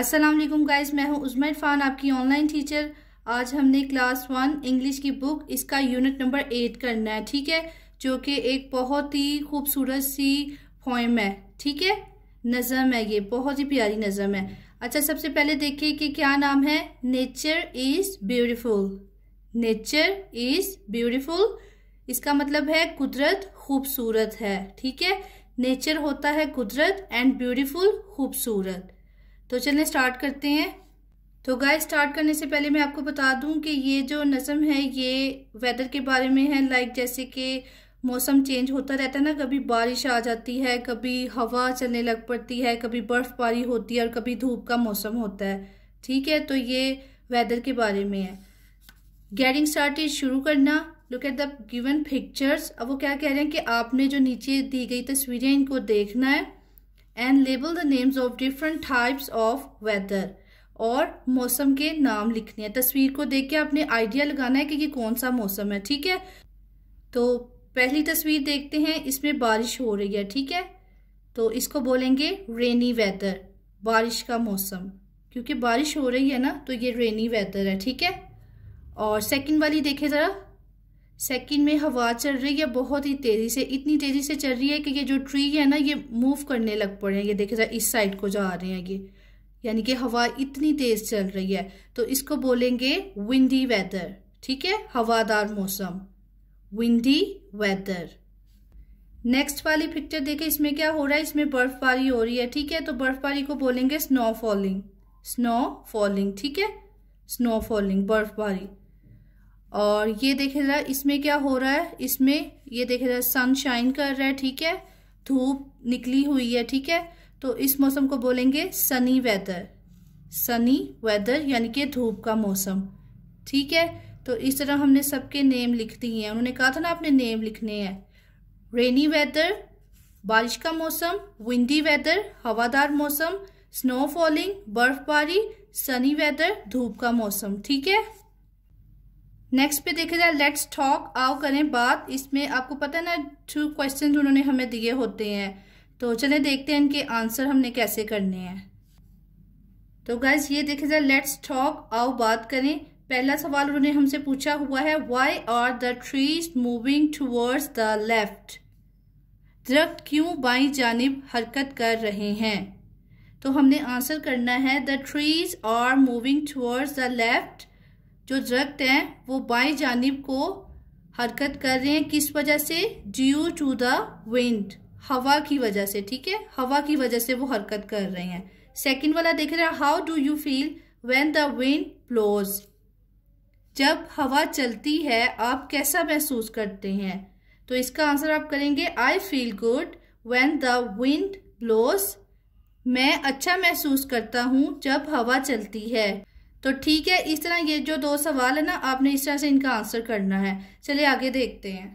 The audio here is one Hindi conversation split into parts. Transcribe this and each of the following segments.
अस्सलाम वालेकुम गाइस मैं हूं उजमा इरफान आपकी ऑनलाइन टीचर आज हमने क्लास वन इंग्लिश की बुक इसका यूनिट नंबर एट करना है ठीक है जो कि एक बहुत ही खूबसूरत सी फॉइम है ठीक है नज़म है ये बहुत ही प्यारी नज़म है अच्छा सबसे पहले देखिए कि क्या नाम है nature is beautiful nature is beautiful इसका मतलब है कुदरत खूबसूरत है ठीक है नेचर होता है कुदरत एंड ब्यूटिफुल खूबसूरत तो चलें स्टार्ट करते हैं तो गाय स्टार्ट करने से पहले मैं आपको बता दूं कि ये जो नज़म है ये वेदर के बारे में है लाइक जैसे कि मौसम चेंज होता रहता है ना कभी बारिश आ जाती है कभी हवा चलने लग पड़ती है कभी बर्फ़बारी होती है और कभी धूप का मौसम होता है ठीक है तो ये वेदर के बारे में है गेटिंग स्टार्ट शुरू करना look at the given pictures अब वो क्या कह रहे हैं कि आपने जो नीचे दी गई तस्वीरें इनको देखना है and label the names of different types of weather और मौसम के नाम लिखने हैं तस्वीर को देख के आपने आइडिया लगाना है कि ये कौन सा मौसम है ठीक है तो पहली तस्वीर देखते हैं इसमें बारिश हो रही है ठीक है तो इसको बोलेंगे रेनी वेदर बारिश का मौसम क्योंकि बारिश हो रही है ना तो ये रेनी वेदर है ठीक है और सेकंड वाली देखें ज़रा सेकंड में हवा चल रही है बहुत ही तेज़ी से इतनी तेज़ी से चल रही है कि ये जो ट्री है ना ये मूव करने लग पड़े हैं ये देखे जाए इस साइड को जा रहे हैं ये यानी कि हवा इतनी तेज़ चल रही है तो इसको बोलेंगे विंडी वेदर ठीक है हवादार मौसम विंडी वेदर नेक्स्ट वाली पिक्चर देखें इसमें क्या हो रहा है इसमें बर्फबारी हो रही है ठीक है तो बर्फबारी को बोलेंगे स्नो फॉलिंग स्नो फॉलिंग ठीक है स्नो फॉलिंग बर्फबारी और ये देखा जाए इसमें क्या हो रहा है इसमें ये देखे जाए सन शाइन कर रहा है ठीक है धूप निकली हुई है ठीक है तो इस मौसम को बोलेंगे सनी वेदर सनी वेदर यानी कि धूप का मौसम ठीक है तो इस तरह हमने सबके नेम लिख दिए हैं उन्होंने कहा था ना आपने नेम लिखने हैं रेनी वेदर बारिश का मौसम विंडी वेदर हवादार मौसम स्नो फॉलिंग बर्फबारी सनी वेदर धूप का मौसम ठीक है नेक्स्ट पे देखा जाए लेट्स टॉक आओ करें बात इसमें आपको पता है ना टू क्वेश्चन उन्होंने हमें दिए होते हैं तो चले देखते हैं इनके आंसर हमने कैसे करने हैं तो गाइज ये देखा जाए लेट्स टॉक आओ बात करें पहला सवाल उन्होंने हमसे पूछा हुआ है why are the trees moving towards the left दरख्त क्यों बाई जानब हरकत कर रहे हैं तो हमने आंसर करना है the trees are moving towards the left जो दरख्त हैं वो बाएं जानब को हरकत कर रहे हैं किस वजह से ड्यू टू द विंड हवा की वजह से ठीक है हवा की वजह से वो हरकत कर रहे हैं सेकंड वाला देख रहे हैं how do you feel when the wind blows जब हवा चलती है आप कैसा महसूस करते हैं तो इसका आंसर आप करेंगे I feel good when the wind blows मैं अच्छा महसूस करता हूँ जब हवा चलती है तो ठीक है इस तरह ये जो दो सवाल है ना आपने इस तरह से इनका आंसर करना है चलिए आगे देखते हैं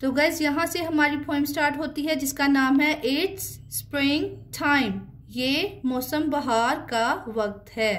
तो गैस यहाँ से हमारी पोइम स्टार्ट होती है जिसका नाम है इट्स स्प्रिंग टाइम ये मौसम बहार का वक्त है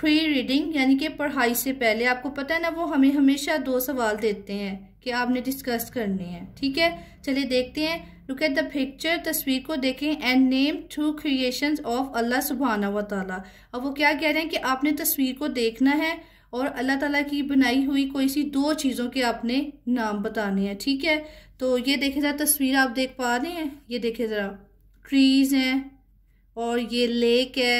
प्री रीडिंग यानी कि पढ़ाई से पहले आपको पता है ना वो हमें हमेशा दो सवाल देते हैं कि आपने डिस्कस करने हैं ठीक है चलिए देखते हैं लुक एट द पिक्चर तस्वीर को देखें and name two creations of Allah सुबहाना व ताला अब वो क्या कह रहे हैं कि आपने तस्वीर को देखना है और अल्लाह ताला की बनाई हुई कोई सी दो चीज़ों के आपने नाम बताने हैं ठीक है तो ये देखें ज़रा तस्वीर आप देख पा रहे हैं ये देखें ज़रा ट्रीज़ हैं और ये लेक है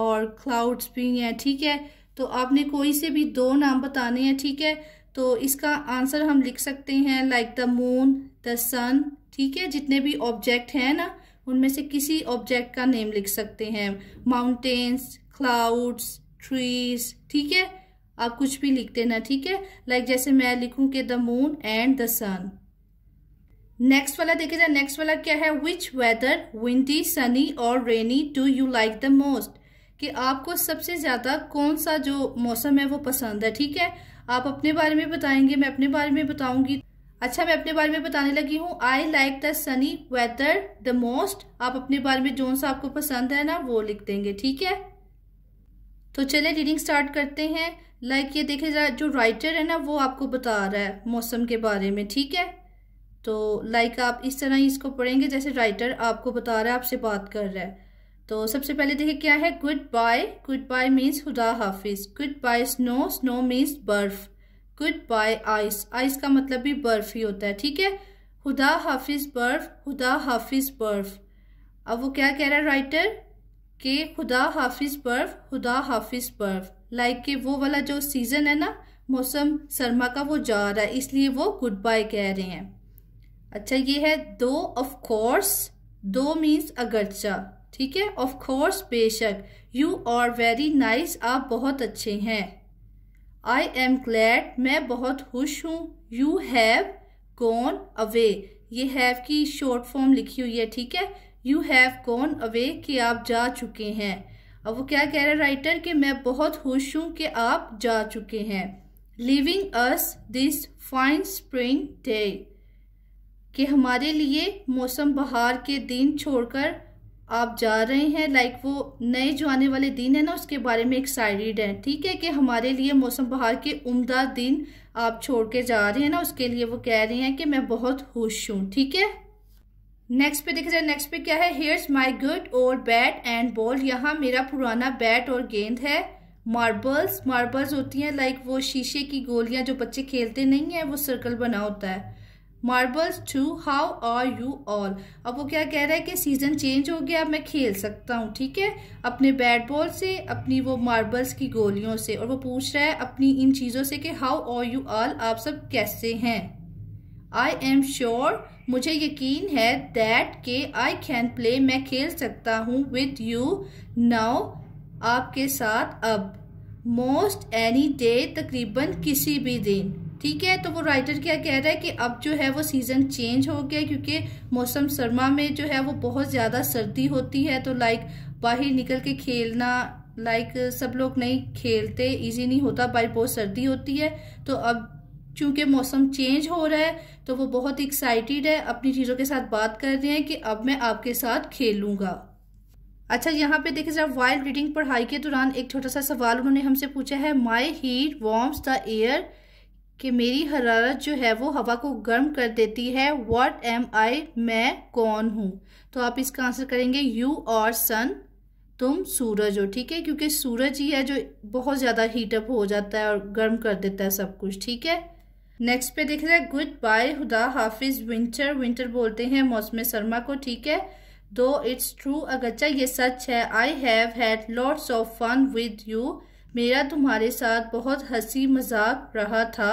और क्लाउड्स भी हैं ठीक है तो आपने कोई से भी दो नाम बताने हैं ठीक है तो इसका आंसर हम लिख सकते हैं like the moon the sun ठीक है जितने भी ऑब्जेक्ट हैं ना उनमें से किसी ऑब्जेक्ट का नेम लिख सकते हैं माउंटेन्स क्लाउड्स ट्रीज ठीक है आप कुछ भी लिख देना ठीक है लाइक जैसे मैं लिखूं कि the moon and the sun next वाला देखे जाए नेक्स्ट वाला क्या है विच वेदर विंडी सनी और rainy do you like the most कि आपको सबसे ज़्यादा कौन सा जो मौसम है वो पसंद है ठीक है आप अपने बारे में बताएंगे मैं अपने बारे में बताऊंगी अच्छा मैं अपने बारे में बताने लगी हूँ I like the sunny weather the most आप अपने बारे में जो सा आपको पसंद है ना वो लिख देंगे ठीक है तो चले रीडिंग स्टार्ट करते हैं लाइक like ये देखे जरा जो राइटर है ना वो आपको बता रहा है मौसम के बारे में ठीक है तो लाइक like आप इस तरह ही इसको पढ़ेंगे जैसे राइटर आपको बता रहा है आपसे बात कर रहा है तो सबसे पहले देखिए क्या है goodbye goodbye means खुदा हाफिज goodbye snow snow means बर्फ गुड बाय आइस आइस का मतलब भी बर्फ ही होता है ठीक है खुदा हाफिज बर्फ खुदा हाफिज बर्फ अब वो क्या कह रहा है राइटर के खुदा हाफिज बर्फ खुदा हाफिज बर्फ लाइक के वो वाला जो सीज़न है ना मौसम सरमा का वो जा रहा है इसलिए वो गुड बाय कह रहे हैं अच्छा ये है though of course though means अगरचा ठीक है ऑफ कोर्स बेशक यू आर वेरी नाइस आप बहुत अच्छे हैं आई एम ग्लैड मैं बहुत खुश हूँ यू हैव गॉन अवे ये हैव की शॉर्ट फॉर्म लिखी हुई है ठीक है यू हैव गॉन अवे कि आप जा चुके हैं अब वो क्या कह रहे हैं राइटर कि मैं बहुत खुश हूँ कि आप जा चुके हैं leaving us this fine spring day कि हमारे लिए मौसम बहार के दिन छोड़कर आप जा रहे हैं लाइक वो नए जो आने वाले दिन है ना उसके बारे में एक्साइटेड हैं ठीक है कि हमारे लिए मौसम बहार के उम्दा दिन आप छोड़ के जा रहे हैं ना उसके लिए वो कह रहे हैं कि मैं बहुत खुश हूँ ठीक है नेक्स्ट पे देखा जाए नेक्स्ट पे क्या है here's my good old bat and ball यहाँ मेरा पुराना बैट और गेंद है मार्बल्स मार्बल्स होती हैं लाइक वो शीशे की गोलियाँ जो बच्चे खेलते नहीं हैं वो सर्कल बना होता है marbles too how are you all अब वो क्या कह रहा है कि सीज़न चेंज हो गया अब मैं खेल सकता हूँ ठीक है अपने बैट बॉल से अपनी वो मार्बल्स की गोलियों से और वो पूछ रहा है अपनी इन चीज़ों से कि हाउ आर यू ऑल आप सब कैसे हैं आई एम श्योर मुझे यकीन है दैट के आई कैन प्ले मैं खेल सकता हूँ विद यू नाउ आपके साथ अब मोस्ट एनी डे तकरीबन किसी भी दिन ठीक है तो वो राइटर क्या कह रहा है कि अब जो है वो सीज़न चेंज हो गया क्योंकि मौसम सरमा में जो है वो बहुत ज़्यादा सर्दी होती है तो लाइक बाहर निकल के खेलना लाइक सब लोग नहीं खेलते इजी नहीं होता बाहर बहुत सर्दी होती है तो अब चूंकि मौसम चेंज हो रहा है तो वो बहुत एक्साइटेड है अपनी चीज़ों के साथ बात कर रहे हैं कि अब मैं आपके साथ खेलूंगा अच्छा यहाँ पे देखिए जरा वाइल्ड रीडिंग पढ़ाई के दौरान एक छोटा सा सवाल उन्होंने हमसे पूछा है my heat warms the air कि मेरी हरारत जो है वो हवा को गर्म कर देती है वॉट एम आई मैं कौन हूँ तो आप इसका आंसर करेंगे यू और सन तुम सूरज हो ठीक है क्योंकि सूरज ही है जो बहुत ज़्यादा हीटअप हो जाता है और गर्म कर देता है सब कुछ ठीक है नेक्स्ट पे देख रहे हैं गुड बाय हुदा हाफिज विंटर विंटर बोलते हैं मौसम सरमा को ठीक है दो इट्स ट्रू अगरचा ये सच है I have had lots of fun with you मेरा तुम्हारे साथ बहुत हंसी मजाक रहा था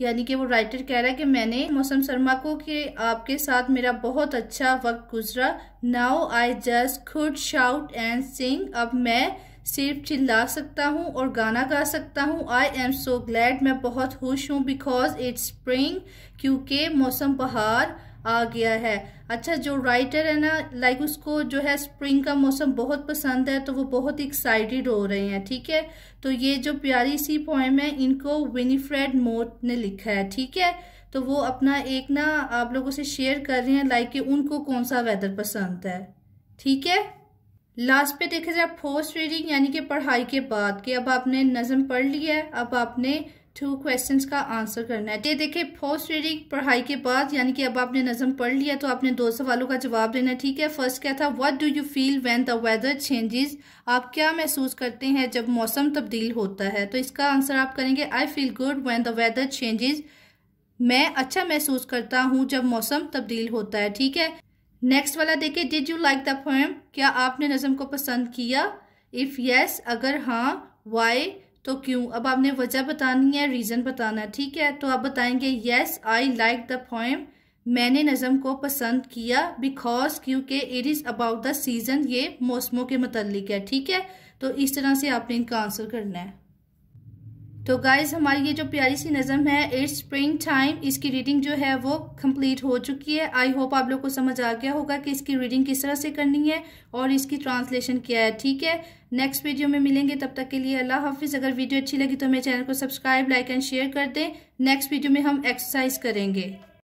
यानी कि वो राइटर कह रहा है कि मैंने मौसम शर्मा को कि आपके साथ मेरा बहुत अच्छा वक्त गुजरा now I just could shout and sing अब मैं सिर्फ चिल्ला सकता हूँ और गाना गा सकता हूँ आई एम सो ग्लैड मैं बहुत खुश हूँ बिकॉज इट्स स्प्रिंग क्योंकि मौसम बहार आ गया है अच्छा जो राइटर है ना लाइक उसको जो है स्प्रिंग का मौसम बहुत पसंद है तो वो बहुत एक्साइटेड हो रहे हैं ठीक है तो ये जो प्यारी सी पोएम है इनको विनीफ्रेड मोट ने लिखा है ठीक है तो वो अपना एक ना आप लोगों से शेयर कर रहे हैं लाइक कि उनको कौन सा वेदर पसंद है ठीक है लास्ट पे देखा जाए पोस्ट रीडिंग यानी कि पढ़ाई के बाद कि अब आपने नज़म पढ़ लिया है अब आपने टू क्वेश्चंस का आंसर करना है ये देखिए पोस्ट रीडिंग पढ़ाई के बाद यानी कि अब आपने नज़म पढ़ लिया तो आपने दो सवालों का जवाब देना है ठीक है फर्स्ट क्या था what do you feel when the weather changes आप क्या महसूस करते हैं जब मौसम तब्दील होता है तो इसका आंसर आप करेंगे I feel good when the weather changes मैं अच्छा महसूस करता हूँ जब मौसम तब्दील होता है ठीक है नेक्स्ट वाला देखे did you like the poem क्या आपने नज़म को पसंद किया इफ़ येस yes, अगर हाँ वाई तो क्यों अब आपने वजह बतानी है रीज़न बताना है ठीक है तो आप बताएंगे yes I like the poem मैंने नज़म को पसंद किया बिकॉज क्योंकि it is about the season ये मौसमों के मतलब है ठीक है तो इस तरह से आपने इनका आंसर करना है तो गाइज हमारी ये जो प्यारी सी नज़म है इट्स स्प्रिंग टाइम इसकी रीडिंग जो है वो कंप्लीट हो चुकी है आई होप आप लोग को समझ आ गया होगा कि इसकी रीडिंग किस तरह से करनी है और इसकी ट्रांसलेशन क्या है ठीक है नेक्स्ट वीडियो में मिलेंगे तब तक के लिए अल्लाह हाफिज़ अगर वीडियो अच्छी लगी तो मेरे चैनल को सब्सक्राइब लाइक एंड शेयर कर दें नेक्स्ट वीडियो में हम एक्सरसाइज करेंगे